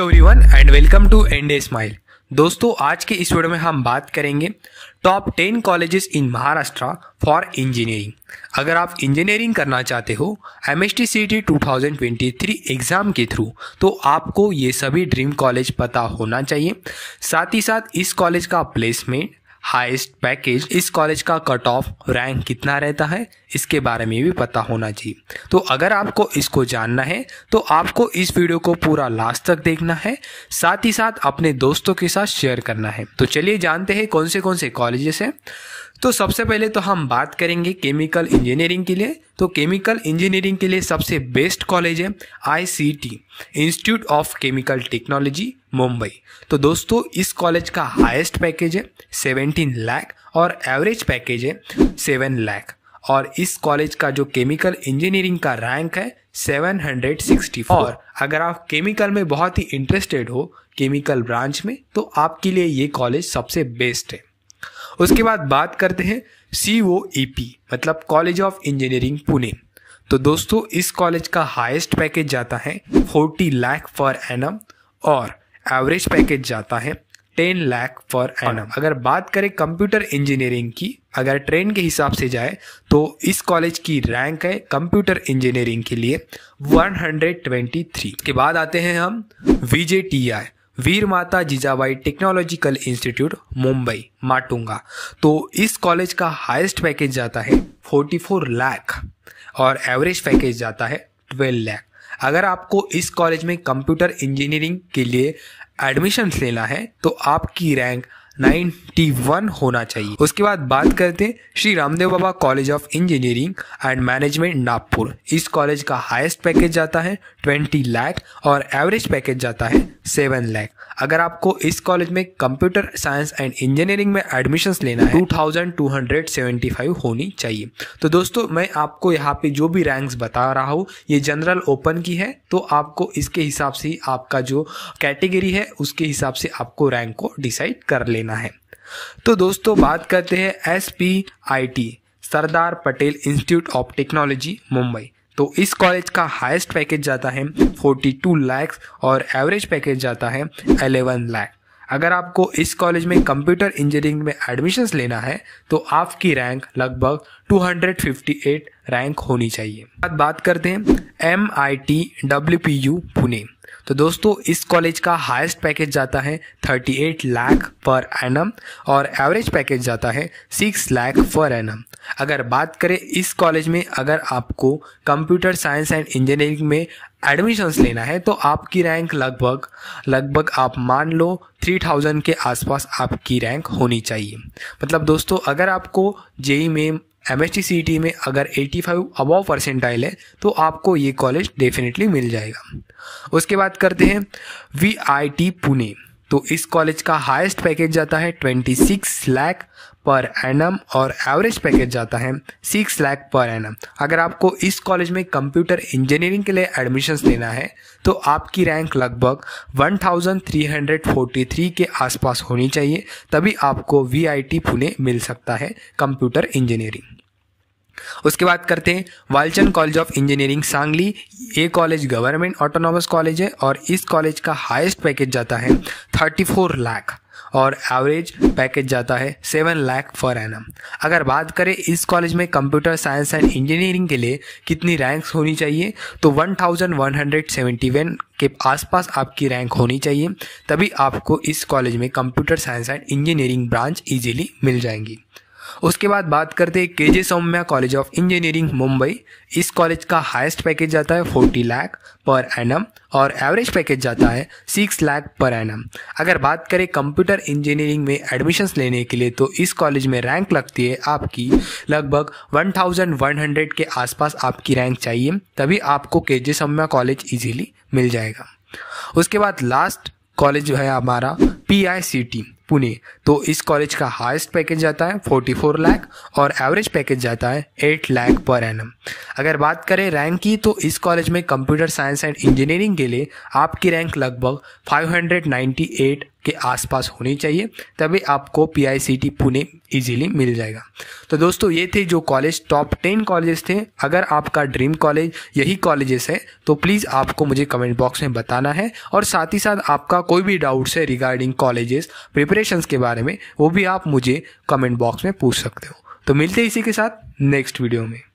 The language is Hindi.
नमस्ते everyone and welcome to and a smile दोस्तों आज के इस वीडियो में हम बात करेंगे top ten colleges in Maharashtra for engineering अगर आप इंजीनियरिंग करना चाहते हो M S T C T two thousand twenty three exam के थ्रू तो आपको ये सभी ड्रीम कॉलेज पता होना चाहिए साथ ही साथ इस कॉलेज का प्लेसमेंट हाईएस्ट पैकेज इस कॉलेज का कट ऑफ रैंक कितना रहता है इसके बारे में भी पता होना चाहिए तो अगर आपको इसको जानना है तो आपको इस वीडियो को पूरा लास्ट तक देखना है साथ ही साथ अपने दोस्तों के साथ शेयर करना है तो चलिए जानते हैं कौन से कौन से कॉलेजेस हैं तो सबसे पहले तो हम बात करेंगे केमिकल इंजीनियरिंग के लिए तो केमिकल इंजीनियरिंग के लिए सबसे बेस्ट कॉलेज है ICT institute of chemical technology Mumbai तो दोस्तों इस कॉलेज का हाईएस्ट पैकेज है सेवेंटीन लाख और एवरेज पैकेज है सेवन लाख और इस कॉलेज का जो केमिकल इंजीनियरिंग का रैंक है 764 और अगर आप केमिकल में बहुत ही इंटरेस्टेड हो केमिकल ब्रांच में तो आपके लिए ये कॉलेज सबसे बेस्ट है उसके बाद बात करते हैं सी ओ ई पी मतलब कॉलेज ऑफ इंजीनियरिंग पुणे तो दोस्तों इस कॉलेज का हाईएस्ट पैकेज जाता है फोर्टी लाख पर एनम और एवरेज पैकेज जाता है टेन लाख पर एनम अगर बात करें कंप्यूटर इंजीनियरिंग की अगर ट्रेन के हिसाब से जाए तो इस कॉलेज की रैंक है कंप्यूटर इंजीनियरिंग के लिए 123 के बाद आते हैं हम we T I Veer Mata Jijabai technological institute Mumbai Matunga तो इस कॉलेज का हाईएस्ट पैकेज जाता है 44 लाख और एवरेज पैकेज जाता है 12 लाख अगर आपको इस कॉलेज में कंप्यूटर इंजीनियरिंग के लिए एडमिशन लेना है तो आपकी रैंक 91 होना चाहिए उसके बाद बात करते हैं Shri Ramdev Baba college of engineering and management Nagpur इस कॉलेज का हाईएस्ट पैकेज जाता है 20 लाख और एवरेज पैकेज जाता है 7 लाख अगर आपको इस कॉलेज में कंप्यूटर साइंस एंड इंजीनियरिंग में एडमिशन लेना है टू होनी चाहिए तो दोस्तों मैं आपको यहाँ पे जो भी रैंक्स बता रहा हूँ ये जनरल ओपन की है तो आपको इसके हिसाब से आपका जो कैटेगरी है उसके हिसाब से आपको रैंक को डिसाइड कर लेना देना है तो दोस्तों बात करते हैं S P I T Sardar Patel institute of technology Mumbai तो इस कॉलेज का हाईएस्ट पैकेज जाता है 42 लाख और एवरेज पैकेज जाता है 11 लाख अगर आपको इस कॉलेज में कंप्यूटर इंजीनियरिंग में एडमिशन्स लेना है तो आपकी रैंक लगभग 258 रैंक होनी चाहिए बात करते हैं M I T W P U Pune तो दोस्तों इस कॉलेज का हाईएस्ट पैकेज जाता है 38 लाख पर एनम और एवरेज पैकेज जाता है 6 लाख पर एनम अगर बात करें इस कॉलेज में अगर आपको कंप्यूटर साइंस एंड इंजीनियरिंग में एडमिशन्स लेना है तो आपकी रैंक लगभग लगभग आप मान लो 3000 के आसपास आपकी रैंक होनी चाहिए मतलब दोस्तों अगर आपको जेई में एम e में अगर 85 फाइव अबव परसेंटाइल है तो आपको ये कॉलेज डेफिनेटली मिल जाएगा उसके बाद करते हैं वी पुणे तो इस कॉलेज का हाईएस्ट पैकेज जाता है 26 लाख पर एनम और एवरेज पैकेज जाता है सिक्स लाख पर एनम अगर आपको इस कॉलेज में कंप्यूटर इंजीनियरिंग के लिए एडमिशन्स लेना है तो आपकी रैंक लगभग 1343 के आसपास होनी चाहिए तभी आपको वी पुणे मिल सकता है कंप्यूटर इंजीनियरिंग उसके बाद करते हैं Walchand college of engineering Sangli ये कॉलेज गवर्नमेंट ऑटोनॉमस कॉलेज है और इस कॉलेज का हाईएस्ट पैकेज जाता है 34 लाख और एवरेज पैकेज जाता है सेवन लाख फॉर एनम अगर बात करें इस कॉलेज में कंप्यूटर साइंस एंड इंजीनियरिंग के लिए कितनी रैंक्स होनी चाहिए तो one one thousand hundred seventy one के आसपास आपकी रैंक होनी चाहिए तभी आपको इस कॉलेज में computer science and engineering branch easily मिल जाएंगी उसके बाद बात करते हैं K J Somaiya college of engineering Mumbai इस कॉलेज का हाईएस्ट पैकेज जाता है फोर्टी लाख पर एनम और एवरेज पैकेज जाता है सिक्स लाख पर एनम अगर बात करें कंप्यूटर इंजीनियरिंग में एडमिशन्स लेने के लिए तो इस कॉलेज में रैंक लगती है आपकी लगभग हंड्रेड के आसपास आपकी रैंक चाहिए तभी आपको K J Somaiya college easily मिल जाएगा उसके बाद लास्ट कॉलेज जो है हमारा P I C T Pune तो इस कॉलेज का हाईएस्ट पैकेज जाता है 44 लाख और एवरेज पैकेज जाता है 8 लाख पर एन अगर बात करें रैंक की तो इस कॉलेज में कंप्यूटर साइंस एंड इंजीनियरिंग के लिए आपकी रैंक लगभग 598 के आसपास होनी चाहिए तभी आपको पी पुणे इजीली मिल जाएगा तो दोस्तों ये थे जो कॉलेज टॉप टेन कॉलेजेस थे अगर आपका ड्रीम कॉलेज यही कॉलेजेस है तो प्लीज़ आपको मुझे कमेंट बॉक्स में बताना है और साथ ही साथ आपका कोई भी डाउट्स है रिगार्डिंग कॉलेजेस प्रिपरेशंस के बारे में वो भी आप मुझे कमेंट बॉक्स में पूछ सकते हो तो मिलते इसी के साथ नेक्स्ट वीडियो में